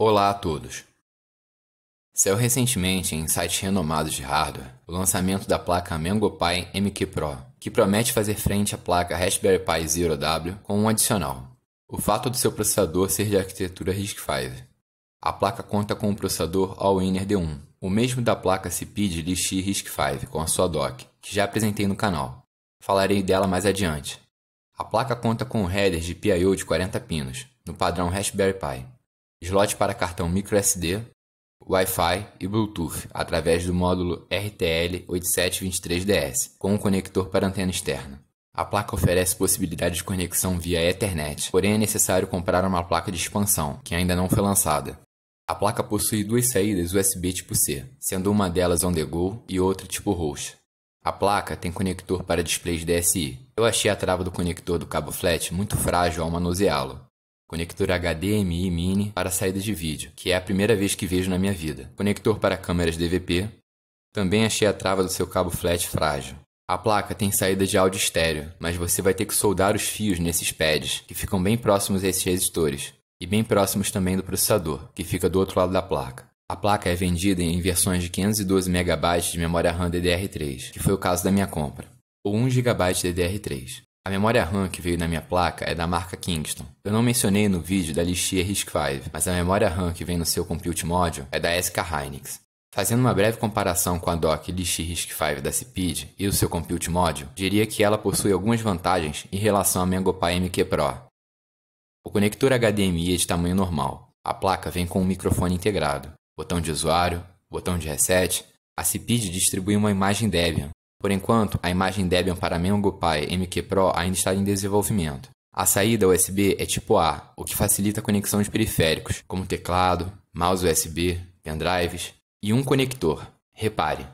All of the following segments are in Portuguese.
Olá a todos! Saiu recentemente em sites renomados de hardware o lançamento da placa Mango Pie MQ Pro, que promete fazer frente à placa Raspberry Pi Zero W com um adicional: o fato do seu processador ser de arquitetura RISC-V. A placa conta com o processador All-Winner D1, o mesmo da placa CPID Lixi RISC-V com a sua dock, que já apresentei no canal. Falarei dela mais adiante. A placa conta com um header de PIO de 40 pinos, no padrão Raspberry Pi slot para cartão microSD, Wi-Fi e Bluetooth através do módulo RTL8723DS com um conector para antena externa. A placa oferece possibilidade de conexão via Ethernet, porém é necessário comprar uma placa de expansão, que ainda não foi lançada. A placa possui duas saídas USB tipo C, sendo uma delas on the go e outra tipo host. A placa tem conector para displays DSi. Eu achei a trava do conector do cabo flat muito frágil ao manuseá-lo, Conector HDMI mini para saída de vídeo, que é a primeira vez que vejo na minha vida. Conector para câmeras DVP. Também achei a trava do seu cabo flat frágil. A placa tem saída de áudio estéreo, mas você vai ter que soldar os fios nesses pads, que ficam bem próximos a esses resistores, e bem próximos também do processador, que fica do outro lado da placa. A placa é vendida em versões de 512 MB de memória RAM DDR3, que foi o caso da minha compra, ou 1 GB DDR3. A memória RAM que veio na minha placa é da marca Kingston. Eu não mencionei no vídeo da Lixia RISC-V, mas a memória RAM que vem no seu compute module é da SK Hynix. Fazendo uma breve comparação com a DOC Lixia RISC-V da CPID e o seu compute module, diria que ela possui algumas vantagens em relação à Mengopy MQ Pro. O conector HDMI é de tamanho normal. A placa vem com um microfone integrado, botão de usuário, botão de reset. A CPID distribui uma imagem Debian, por enquanto, a imagem Debian para Mango Pie MQ Pro ainda está em desenvolvimento. A saída USB é tipo A, o que facilita a conexão de periféricos, como teclado, mouse USB, pendrives e um conector. Repare,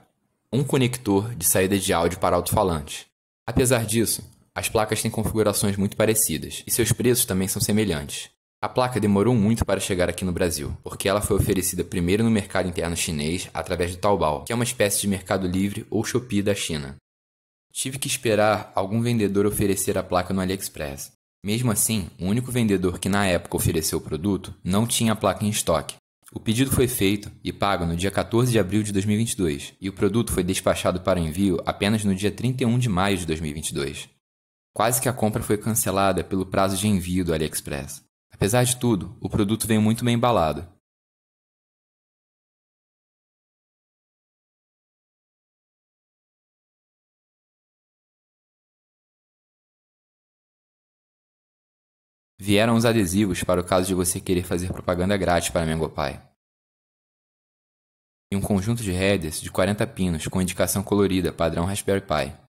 um conector de saída de áudio para alto-falante. Apesar disso, as placas têm configurações muito parecidas e seus preços também são semelhantes. A placa demorou muito para chegar aqui no Brasil, porque ela foi oferecida primeiro no mercado interno chinês através do Taobao, que é uma espécie de mercado livre ou Shopee da China. Tive que esperar algum vendedor oferecer a placa no AliExpress. Mesmo assim, o único vendedor que na época ofereceu o produto não tinha a placa em estoque. O pedido foi feito e pago no dia 14 de abril de 2022, e o produto foi despachado para envio apenas no dia 31 de maio de 2022. Quase que a compra foi cancelada pelo prazo de envio do AliExpress. Apesar de tudo, o produto vem muito bem embalado. Vieram os adesivos para o caso de você querer fazer propaganda grátis para Mango Pie. E um conjunto de headers de 40 pinos com indicação colorida padrão Raspberry Pi.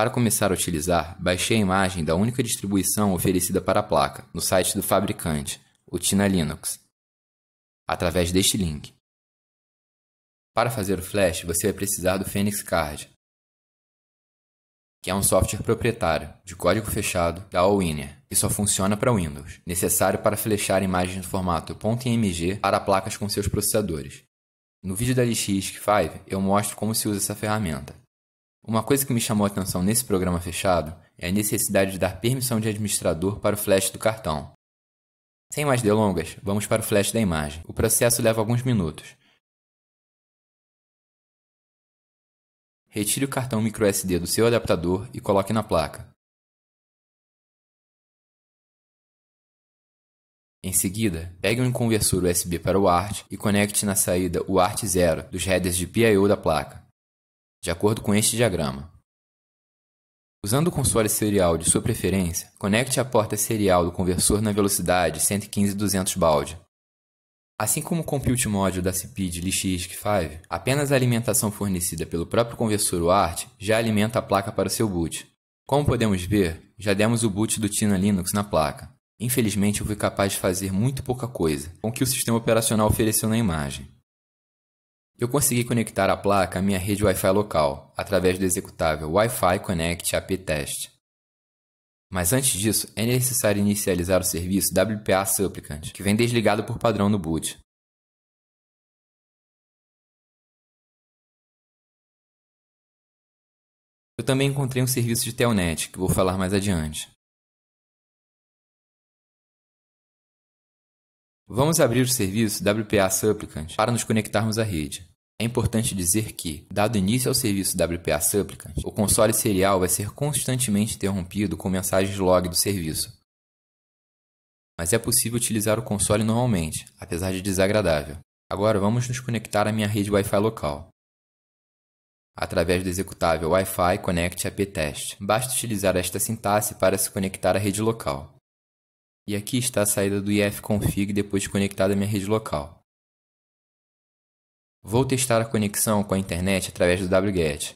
Para começar a utilizar, baixei a imagem da única distribuição oferecida para a placa, no site do fabricante, o Tina Linux, através deste link. Para fazer o flash, você vai precisar do Phoenix Card, que é um software proprietário, de código fechado, da Allwinner, que só funciona para Windows, necessário para flechar imagens no formato .img para placas com seus processadores. No vídeo da LX5, eu mostro como se usa essa ferramenta. Uma coisa que me chamou a atenção nesse programa fechado é a necessidade de dar permissão de administrador para o flash do cartão. Sem mais delongas, vamos para o flash da imagem. O processo leva alguns minutos. Retire o cartão microSD do seu adaptador e coloque na placa. Em seguida, pegue um conversor USB para o ART e conecte na saída o ART0 dos headers de PIO da placa de acordo com este diagrama. Usando o console serial de sua preferência, conecte a porta serial do conversor na velocidade 115-200 balde. Assim como o compute módulo da CPID LixISC-5, apenas a alimentação fornecida pelo próprio conversor UART já alimenta a placa para seu boot. Como podemos ver, já demos o boot do Tina Linux na placa. Infelizmente, eu fui capaz de fazer muito pouca coisa com o que o sistema operacional ofereceu na imagem. Eu consegui conectar a placa à minha rede Wi-Fi local, através do executável Wi-Fi Connect AP test Mas antes disso, é necessário inicializar o serviço WPA Supplicant, que vem desligado por padrão no boot. Eu também encontrei um serviço de Telnet, que vou falar mais adiante. Vamos abrir o serviço WPA Supplicant para nos conectarmos à rede. É importante dizer que, dado início ao serviço WPA Súplica, o console serial vai ser constantemente interrompido com mensagens log do serviço. Mas é possível utilizar o console normalmente, apesar de desagradável. Agora vamos nos conectar à minha rede Wi-Fi local. Através do executável Wi-Fi Connect APTest, basta utilizar esta sintaxe para se conectar à rede local. E aqui está a saída do ifconfig depois de conectada à minha rede local. Vou testar a conexão com a internet através do wget.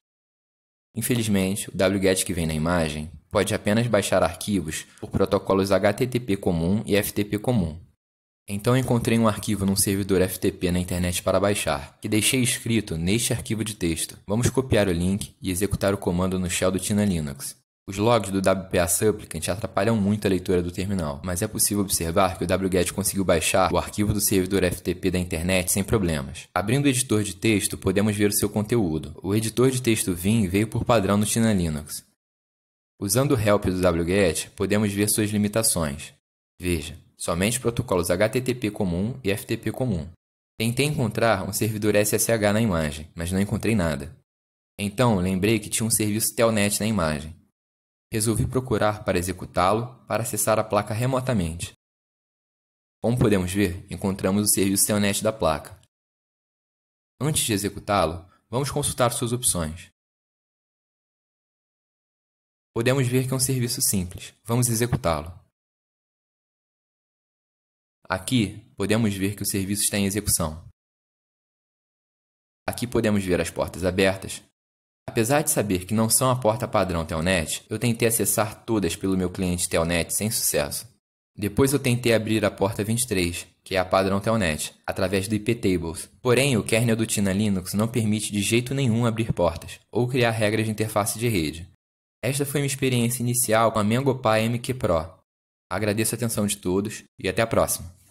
Infelizmente, o wget que vem na imagem pode apenas baixar arquivos por protocolos HTTP comum e FTP comum. Então encontrei um arquivo num servidor FTP na internet para baixar, que deixei escrito neste arquivo de texto. Vamos copiar o link e executar o comando no shell do Tina Linux. Os logs do WPA Supplicant atrapalham muito a leitura do terminal, mas é possível observar que o wget conseguiu baixar o arquivo do servidor FTP da internet sem problemas. Abrindo o editor de texto, podemos ver o seu conteúdo. O editor de texto Vim veio por padrão no Tina Linux. Usando o help do wget, podemos ver suas limitações. Veja, somente protocolos HTTP comum e FTP comum. Tentei encontrar um servidor SSH na imagem, mas não encontrei nada. Então, lembrei que tinha um serviço Telnet na imagem. Resolvi procurar para executá-lo para acessar a placa remotamente. Como podemos ver, encontramos o serviço Telnet da placa. Antes de executá-lo, vamos consultar suas opções. Podemos ver que é um serviço simples. Vamos executá-lo. Aqui, podemos ver que o serviço está em execução. Aqui podemos ver as portas abertas, Apesar de saber que não são a porta padrão Telnet, eu tentei acessar todas pelo meu cliente Telnet sem sucesso. Depois eu tentei abrir a porta 23, que é a padrão Telnet, através do IP Tables. Porém, o kernel do Tina Linux não permite de jeito nenhum abrir portas ou criar regras de interface de rede. Esta foi minha experiência inicial com a MangoPy MQ Pro. Agradeço a atenção de todos e até a próxima.